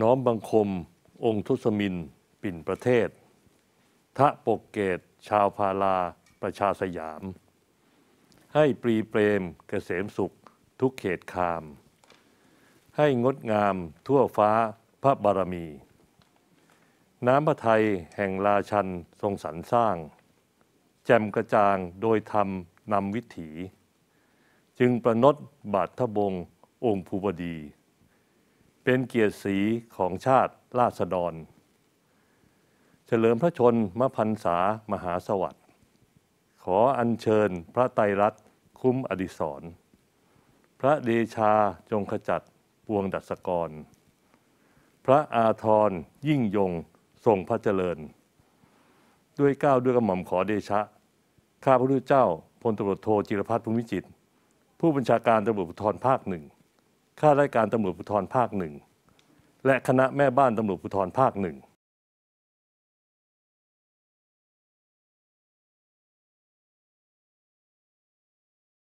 น้อมบังคมองค์ทุสมินปิ่นประเทศทะปกเกตชาวพาลาประชาสยาม ให้ปรีเปรมเกษมสุขทุกเขตคาม ให้งดงามทั่วฟ้าพระบารมี น้ำพระทัยแห่งราชันทรงสรรสร้าง แจ่มกระจ่างโดยธรรมนำวิถี จึงประนดบาททบงองค์ภูบดีเป็นเกียรติศรีของชาติราษฎรเฉลิมพระชนมพันษามหาสวัสดิ์ขออัญเชิญพระไตรรัตน์คุ้มอดิศร พระเดชาจงขจัดปวงดัสกร พระอาทรยิ่งยงทรงพระเจริญ ด้วยก้าวด้วยกระหม่อมขอเดชะ ข้าพระพุทธเจ้าพลตรวจโทจิรพัฒน์ภูมิจิต ผู้บัญชาการตำรวจภูธรภาคหนึ่งข้าราชการตำรวจภูธรภาคหนึ่ง และคณะแม่บ้านตำรวจภูธรภาคหนึ่ง